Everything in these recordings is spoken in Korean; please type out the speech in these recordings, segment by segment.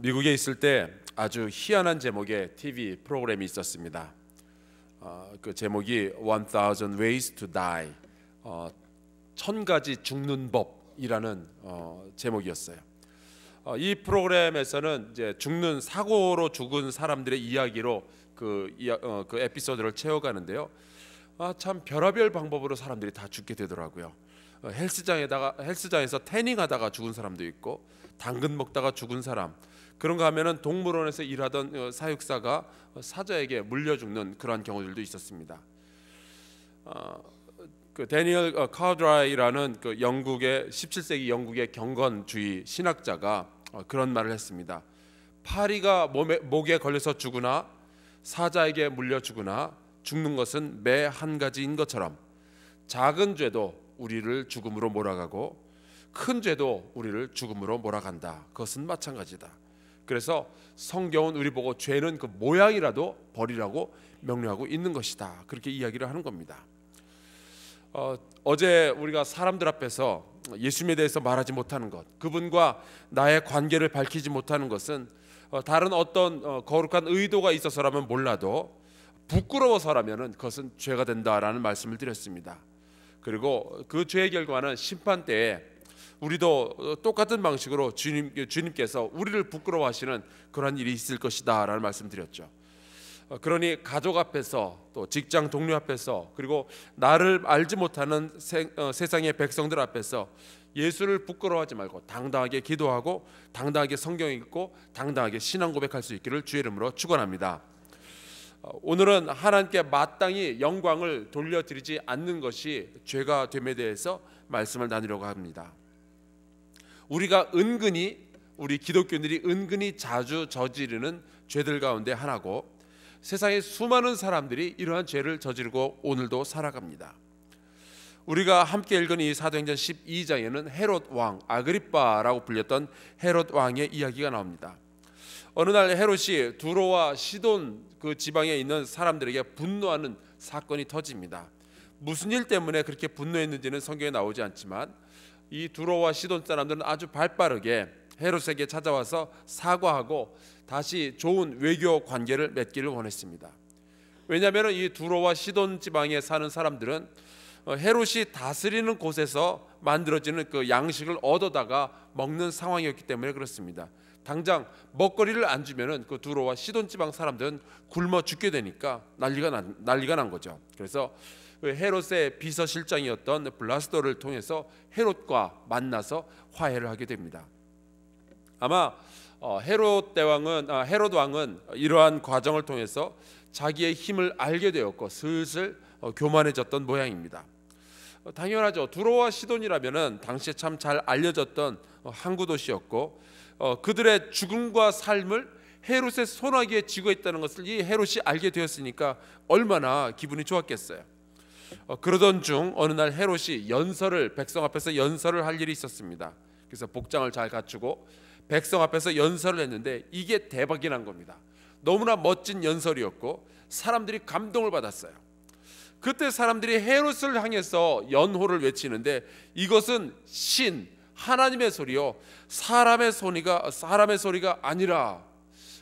미국에 있을 때 아주 희한한 제목의 TV 프로그램이 있었습니다. 어, 그 제목이 1000 Ways to Die 어, 천 가지 죽는 법이라는 어, 제목이었어요. 어, 이 프로그램에서는 이제 죽는 사고로 죽은 사람들의 이야기로 그, 어, 그 에피소드를 채워가는데요. 아, 참 별의별 방법으로 사람들이 다 죽게 되더라고요. 어, 헬스장에다가 헬스장에서 태닝하다가 죽은 사람도 있고 당근 먹다가 죽은 사람, 그런가 하면은 동물원에서 일하던 어, 사육사가 어, 사자에게 물려 죽는 그러한 경우들도 있었습니다. 어, 그 데니얼 카드라이라는 그 영국의 17세기 영국의 경건주의 신학자가 그런 말을 했습니다. 파리가 몸에, 목에 걸려서 죽으나 사자에게 물려 죽으나 죽는 것은 매 한 가지인 것처럼 작은 죄도 우리를 죽음으로 몰아가고 큰 죄도 우리를 죽음으로 몰아간다. 그것은 마찬가지다. 그래서 성경은 우리 보고 죄는 그 모양이라도 버리라고 명령하고 있는 것이다. 그렇게 이야기를 하는 겁니다. 어, 어제 우리가 사람들 앞에서 예수님에 대해서 말하지 못하는 것, 그분과 나의 관계를 밝히지 못하는 것은 어, 다른 어떤 어, 거룩한 의도가 있어서라면 몰라도 부끄러워서라면은 그것은 죄가 된다라는 말씀을 드렸습니다. 그리고 그 죄의 결과는 심판 때에 우리도 어, 똑같은 방식으로 주님 주님께서 우리를 부끄러워하시는 그런 일이 있을 것이다라는 말씀드렸죠. 어, 그러니 가족 앞에서 또 직장 동료 앞에서 그리고 나를 알지 못하는 세, 어, 세상의 백성들 앞에서 예수를 부끄러워하지 말고 당당하게 기도하고 당당하게 성경 읽고 당당하게 신앙 고백할 수 있기를 주의 이름으로 축원합니다. 어, 오늘은 하나님께 마땅히 영광을 돌려드리지 않는 것이 죄가 됨에 대해서 말씀을 나누려고 합니다. 우리가 은근히 우리 기독교인들이 은근히 자주 저지르는 죄들 가운데 하나고 세상에 수많은 사람들이 이러한 죄를 저지르고 오늘도 살아갑니다. 우리가 함께 읽은 이 사도행전 12장에는 헤롯 왕 아그리빠라고 불렸던 헤롯 왕의 이야기가 나옵니다. 어느 날 헤롯이 두로와 시돈 그 지방에 있는 사람들에게 분노하는 사건이 터집니다. 무슨 일 때문에 그렇게 분노했는지는 성경에 나오지 않지만 이 두로와 시돈 사람들은 아주 발빠르게 헤롯에게 찾아와서 사과하고 다시 좋은 외교 관계를 맺기를 원했습니다. 왜냐하면 이 두로와 시돈 지방에 사는 사람들은 어, 헤롯이 다스리는 곳에서 만들어지는 그 양식을 얻어다가 먹는 상황이었기 때문에 그렇습니다. 당장 먹거리를 안 주면은 그 두로와 시돈 지방 사람들은 굶어 죽게 되니까 난리가 난, 난리가 난 거죠. 그래서 그 헤롯의 비서실장이었던 블라스도를 통해서 헤롯과 만나서 화해를 하게 됩니다. 아마 어, 헤롯 대왕은 아, 헤롯 왕은 이러한 과정을 통해서 자기의 힘을 알게 되었고 슬슬 어, 교만해졌던 모양입니다. 어, 당연하죠. 두로와 시돈이라면은 당시에 참 잘 알려졌던 항구 도시였고 그들의 죽음과 삶을 헤롯의 소나기에 지고 있다는 것을 이 헤롯이 알게 되었으니까 얼마나 기분이 좋았겠어요. 어, 그러던 중 어느 날 헤롯이 연설을 백성 앞에서 연설을 할 일이 있었습니다. 그래서 복장을 잘 갖추고 백성 앞에서 연설을 했는데 이게 대박이 난 겁니다. 너무나 멋진 연설이었고 사람들이 감동을 받았어요. 그때 사람들이 헤롯을 향해서 연호를 외치는데 이것은 신 하나님의 소리요 사람의 소리가 사람의 소리가 아니라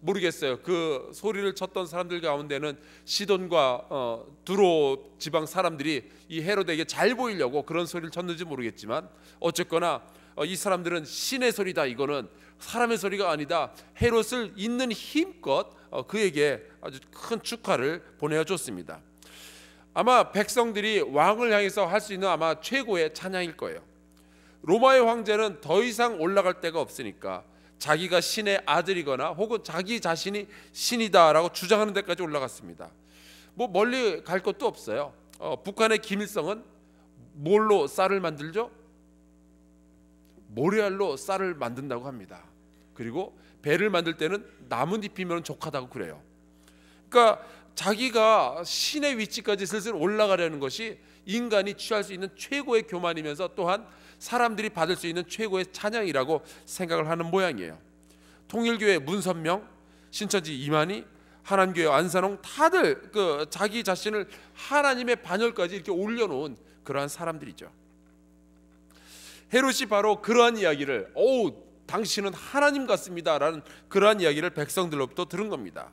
모르겠어요. 그 소리를 쳤던 사람들 가운데는 시돈과 어, 두로 지방 사람들이 이 헤롯에게 잘 보이려고 그런 소리를 쳤는지 모르겠지만 어쨌거나 어, 이 사람들은 신의 소리다. 이거는 사람의 소리가 아니다. 헤롯을 있는 힘껏 어, 그에게 아주 큰 축하를 보내줬습니다. 어 아마 백성들이 왕을 향해서 할 수 있는 아마 최고의 찬양일 거예요. 로마의 황제는 더 이상 올라갈 데가 없으니까 자기가 신의 아들이거나 혹은 자기 자신이 신이다라고 주장하는 데까지 올라갔습니다. 뭐 멀리 갈 것도 없어요. 어, 북한의 김일성은 뭘로 쌀을 만들죠? 모래알로 쌀을 만든다고 합니다. 그리고 배를 만들 때는 나뭇잎이면 족하다고 그래요. 그러니까 자기가 신의 위치까지 슬슬 올라가려는 것이 인간이 취할 수 있는 최고의 교만이면서 또한 사람들이 받을 수 있는 최고의 찬양이라고 생각을 하는 모양이에요. 통일교회 문선명, 신천지 이만희, 하나교회 안산홍 다들 그 자기 자신을 하나님의 반열까지 이렇게 올려놓은 그러한 사람들이죠. 헤롯이 바로 그러한 이야기를 오 당신은 하나님 같습니다라는 그러한 이야기를 백성들로부터 들은 겁니다.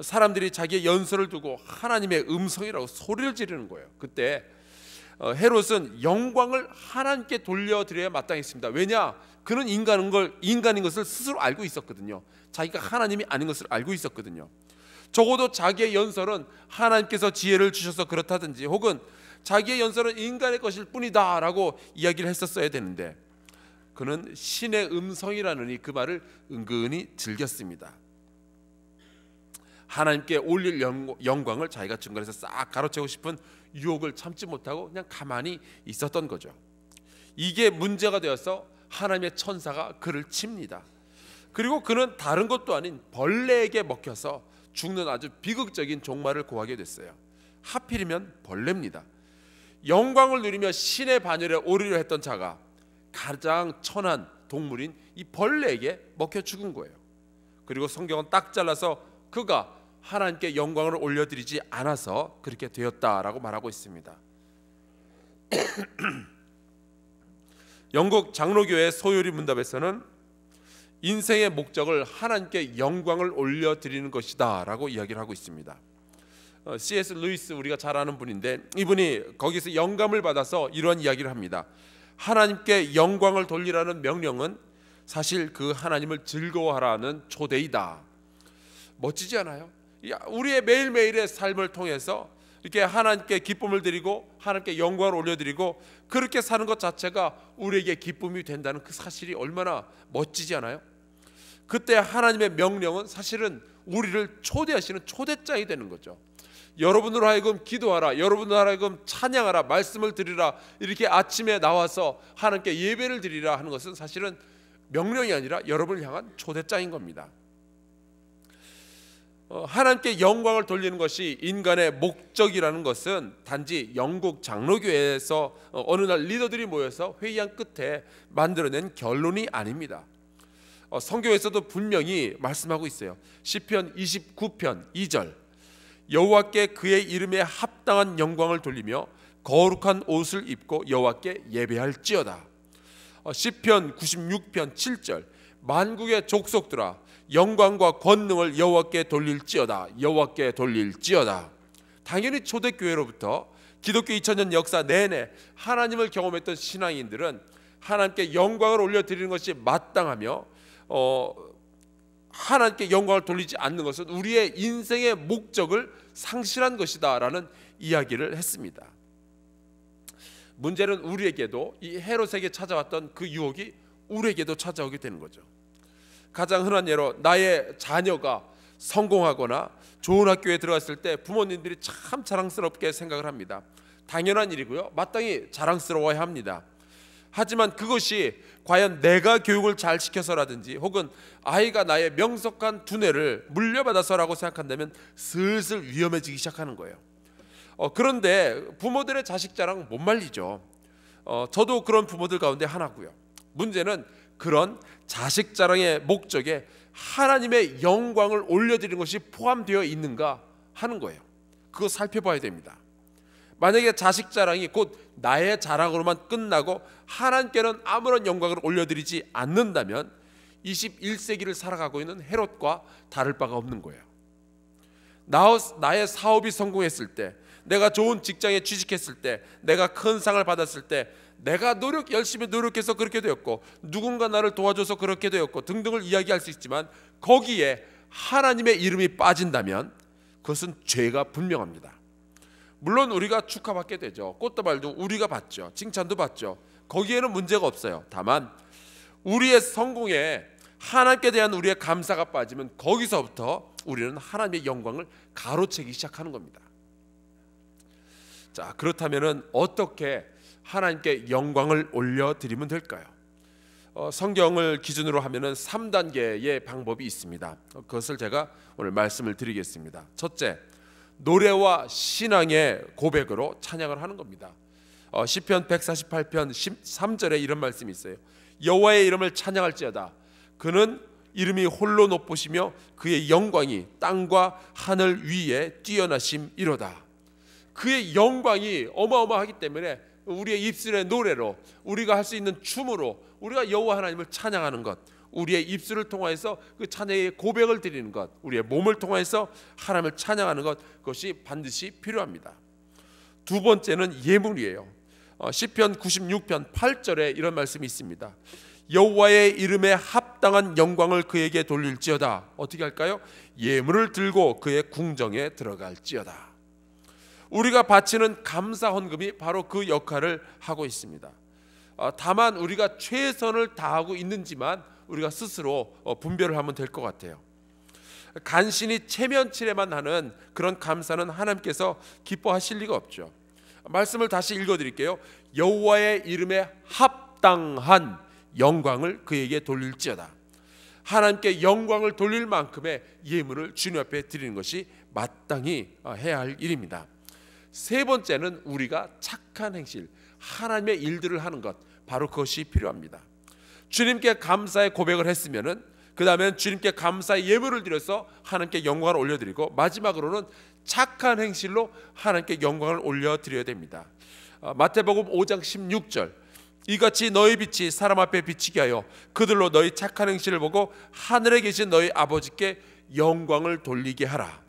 사람들이 자기의 연설을 두고 하나님의 음성이라고 소리를 지르는 거예요. 그때 어, 헤롯은 영광을 하나님께 돌려드려야 마땅했습니다. 왜냐? 그는 인간인 걸 인간인 것을 스스로 알고 있었거든요. 자기가 하나님이 아닌 것을 알고 있었거든요. 적어도 자기의 연설은 하나님께서 지혜를 주셔서 그렇다든지 혹은 자기의 연설은 인간의 것일 뿐이다라고 이야기를 했었어야 되는데 그는 신의 음성이라느니 그 말을 은근히 즐겼습니다. 하나님께 올릴 영광을 자기가 증거해서 싹 가로채고 싶은 유혹을 참지 못하고 그냥 가만히 있었던 거죠. 이게 문제가 되어서 하나님의 천사가 그를 칩니다. 그리고 그는 다른 것도 아닌 벌레에게 먹혀서 죽는 아주 비극적인 종말을 고하게 됐어요. 하필이면 벌레입니다. 영광을 누리며 신의 반열에 오르려 했던 자가 가장 천한 동물인 이 벌레에게 먹혀 죽은 거예요. 그리고 성경은 딱 잘라서 그가 하나님께 영광을 올려드리지 않아서 그렇게 되었다라고 말하고 있습니다. 영국 장로교회 소요리 문답에서는 인생의 목적을 하나님께 영광을 올려드리는 것이다라고 이야기를 하고 있습니다. 어, C.S. 루이스 우리가 잘 아는 분인데 이분이 거기서 영감을 받아서 이러한 이야기를 합니다. 하나님께 영광을 돌리라는 명령은 사실 그 하나님을 즐거워하라는 초대이다. 멋지지 않아요? 우리의 매일매일의 삶을 통해서 이렇게 하나님께 기쁨을 드리고 하나님께 영광을 올려드리고 그렇게 사는 것 자체가 우리에게 기쁨이 된다는 그 사실이 얼마나 멋지지 않아요? 그때 하나님의 명령은 사실은 우리를 초대하시는 초대장이 되는 거죠. 여러분으로 하여금 기도하라, 여러분으로 하여금 찬양하라, 말씀을 드리라, 이렇게 아침에 나와서 하나님께 예배를 드리라 하는 것은 사실은 명령이 아니라 여러분을 향한 초대장인 겁니다. 어, 하나님께 영광을 돌리는 것이 인간의 목적이라는 것은 단지 영국 장로교회에서 어, 어느 날 리더들이 모여서 회의한 끝에 만들어낸 결론이 아닙니다. 어, 성경에서도 분명히 말씀하고 있어요. 시편 29편 2절 여호와께 그의 이름에 합당한 영광을 돌리며 거룩한 옷을 입고 여호와께 예배할지어다. 시편 96편 7절 만국의 족속들아 영광과 권능을 여호와께 돌릴지어다. 여호와께 돌릴지어다. 당연히 초대교회로부터 기독교 2000년 역사 내내 하나님을 경험했던 신앙인들은 하나님께 영광을 올려드리는 것이 마땅하며 어, 하나님께 영광을 돌리지 않는 것은 우리의 인생의 목적을 상실한 것이다라는 이야기를 했습니다. 문제는 우리에게도 이 헤롯에게 찾아왔던 그 유혹이 우리에게도 찾아오게 되는 거죠. 가장 흔한 예로 나의 자녀가 성공하거나 좋은 학교에 들어갔을 때 부모님들이 참 자랑스럽게 생각을 합니다. 당연한 일이고요. 마땅히 자랑스러워야 합니다. 하지만 그것이 과연 내가 교육을 잘 시켜서라든지 혹은 아이가 나의 명석한 두뇌를 물려받아서라고 생각한다면 슬슬 위험해지기 시작하는 거예요. 어, 그런데 부모들의 자식 자랑 못 말리죠. 어, 저도 그런 부모들 가운데 하나고요. 문제는 그런 자식 자랑의 목적에 하나님의 영광을 올려드리는 것이 포함되어 있는가 하는 거예요. 그거 살펴봐야 됩니다. 만약에 자식 자랑이 곧 나의 자랑으로만 끝나고 하나님께는 아무런 영광을 올려드리지 않는다면 21세기를 살아가고 있는 헤롯과 다를 바가 없는 거예요. 나의 사업이 성공했을 때, 내가 좋은 직장에 취직했을 때, 내가 큰 상을 받았을 때, 내가 노력 열심히 노력해서 그렇게 되었고 누군가 나를 도와줘서 그렇게 되었고 등등을 이야기할 수 있지만 거기에 하나님의 이름이 빠진다면 그것은 죄가 분명합니다. 물론 우리가 축하받게 되죠. 꽃다발도 우리가 받죠. 칭찬도 받죠. 거기에는 문제가 없어요. 다만 우리의 성공에 하나님께 대한 우리의 감사가 빠지면 거기서부터 우리는 하나님의 영광을 가로채기 시작하는 겁니다. 자, 그렇다면은 어떻게 하나님께 영광을 올려드리면 될까요? 어, 성경을 기준으로 하면은 3단계의 방법이 있습니다. 그것을 제가 오늘 말씀을 드리겠습니다. 첫째, 노래와 신앙의 고백으로 찬양을 하는 겁니다. 어, 시편 148편 13절에 이런 말씀이 있어요. 여호와의 이름을 찬양할지어다. 그는 이름이 홀로 높으시며 그의 영광이 땅과 하늘 위에 뛰어나심이로다. 그의 영광이 어마어마하기 때문에 우리의 입술의 노래로 우리가 할 수 있는 춤으로 우리가 여호와 하나님을 찬양하는 것 우리의 입술을 통해서 그 찬양의 고백을 드리는 것 우리의 몸을 통해서 하나님을 찬양하는 것 그것이 반드시 필요합니다 두 번째는 예물이에요 어, 시편 96편 8절에 이런 말씀이 있습니다 여호와의 이름에 합당한 영광을 그에게 돌릴지어다 어떻게 할까요? 예물을 들고 그의 궁정에 들어갈지어다 우리가 바치는 감사 헌금이 바로 그 역할을 하고 있습니다. 어, 다만 우리가 최선을 다하고 있는지만 우리가 스스로 어, 분별을 하면 될 것 같아요. 간신히 체면치레만 하는 그런 감사는 하나님께서 기뻐하실 리가 없죠. 말씀을 다시 읽어드릴게요. 여호와의 이름에 합당한 영광을 그에게 돌릴지어다. 하나님께 영광을 돌릴 만큼의 예물을 주님 앞에 드리는 것이 마땅히 어, 해야 할 일입니다. 세 번째는 우리가 착한 행실, 하나님의 일들을 하는 것, 바로 그것이 필요합니다. 주님께 감사의 고백을 했으면은 그 다음엔 주님께 감사의 예물을 드려서 하나님께 영광을 올려드리고 마지막으로는 착한 행실로 하나님께 영광을 올려드려야 됩니다. 어, 마태복음 5장 16절 이같이 너희 빛이 사람 앞에 비치게 하여 그들로 너희 착한 행실을 보고 하늘에 계신 너희 아버지께 영광을 돌리게 하라.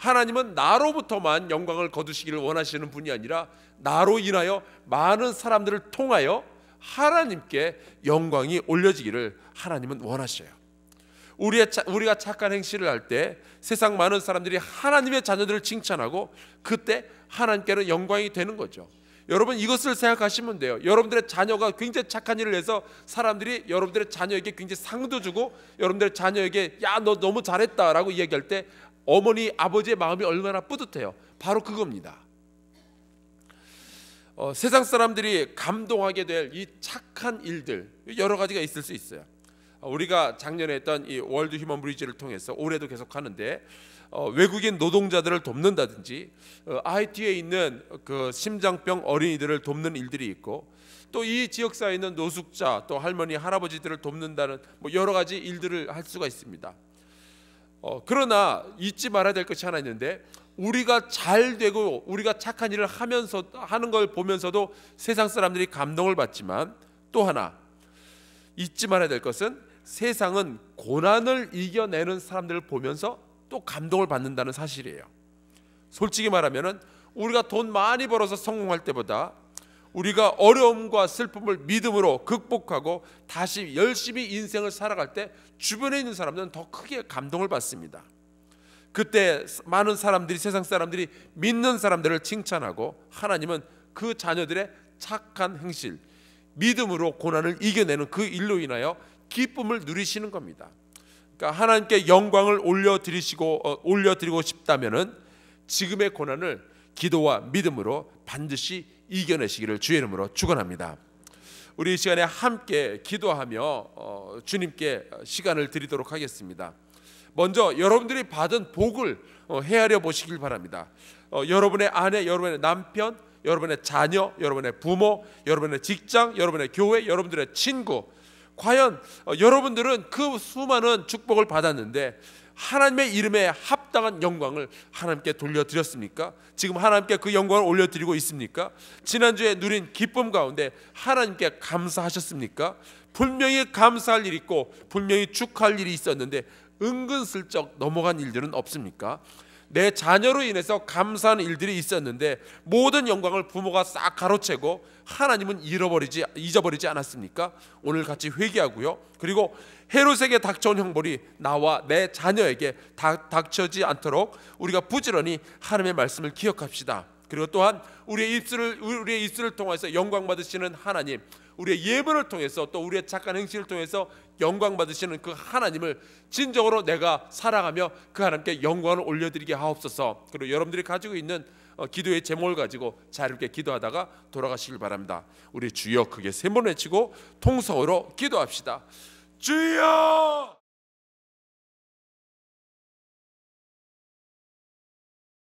하나님은 나로부터만 영광을 거두시기를 원하시는 분이 아니라 나로 인하여 많은 사람들을 통하여 하나님께 영광이 올려지기를 하나님은 원하셔요. 우리의 우리가 착한 행실을 할 때 세상 많은 사람들이 하나님의 자녀들을 칭찬하고 그때 하나님께는 영광이 되는 거죠. 여러분 이것을 생각하시면 돼요. 여러분들의 자녀가 굉장히 착한 일을 해서 사람들이 여러분들의 자녀에게 굉장히 상도 주고 여러분들의 자녀에게 야 너 너무 잘했다라고 이야기할 때 어머니 아버지의 마음이 얼마나 뿌듯해요. 바로 그겁니다. 어, 세상 사람들이 감동하게 될 이 착한 일들 여러 가지가 있을 수 있어요. 어, 우리가 작년에 했던 이 월드 휴먼 브리지를 통해서 올해도 계속 하는데 어, 외국인 노동자들을 돕는다든지 어, IT에 있는 그 심장병 어린이들을 돕는 일들이 있고 또 이 지역사에 있는 노숙자 또 할머니 할아버지들을 돕는다는 뭐 여러 가지 일들을 할 수가 있습니다. 어, 그러나 잊지 말아야 될 것이 하나 있는데 우리가 잘 되고 우리가 착한 일을 하면서 하는 걸 보면서도 세상 사람들이 감동을 받지만 또 하나 잊지 말아야 될 것은 세상은 고난을 이겨내는 사람들을 보면서 또 감동을 받는다는 사실이에요. 솔직히 말하면은 우리가 돈 많이 벌어서 성공할 때보다 우리가 어려움과 슬픔을 믿음으로 극복하고 다시 열심히 인생을 살아갈 때 주변에 있는 사람들은 더 크게 감동을 받습니다. 그때 많은 사람들이 세상 사람들이 믿는 사람들을 칭찬하고 하나님은 그 자녀들의 착한 행실, 믿음으로 고난을 이겨내는 그 일로 인하여 기쁨을 누리시는 겁니다. 그러니까 하나님께 영광을 올려드리시고 어, 올려드리고 싶다면은 지금의 고난을 기도와 믿음으로 반드시 이겨내시기를 주의 이름으로 축원합니다. 우리 시간에 함께 기도하며 어, 주님께 시간을 드리도록 하겠습니다. 먼저 여러분들이 받은 복을 어, 헤아려 보시길 바랍니다. 어, 여러분의 아내, 여러분의 남편, 여러분의 자녀, 여러분의 부모, 여러분의 직장, 여러분의 교회, 여러분들의 친구. 과연 여러분들은 그 수많은 축복을 받았는데 하나님의 이름에 합 합당한 영광을 하나님께 돌려드렸습니까? 지금 하나님께 그 영광을 올려드리고 있습니까? 지난주에 누린 기쁨 가운데 하나님께 감사하셨습니까? 분명히 감사할 일이 있고 분명히 축할 일이 있었는데 은근슬쩍 넘어간 일들은 없습니까? 내 자녀로 인해서 감사한 일들이 있었는데 모든 영광을 부모가 싹 가로채고 하나님은 잃어버리지 잊어버리지 않았습니까? 오늘 같이 회개하고요. 그리고 헤롯에게 닥쳐온 형벌이 나와 내 자녀에게 다, 닥쳐지 않도록 우리가 부지런히 하나님의 말씀을 기억합시다. 그리고 또한 우리의 입술을 우리의 입술을 통해서 영광 받으시는 하나님, 우리의 예배를 통해서 또 우리의 착한 행실을 통해서 영광 받으시는 그 하나님을 진정으로 내가 사랑하며 그 하나님께 영광을 올려드리게 하옵소서. 그리고 여러분들이 가지고 있는 어, 기도의 제목을 가지고 자유롭게 기도하다가 돌아가시길 바랍니다. 우리 주여 크게 세 번 외치고 통성으로 기도합시다. 주여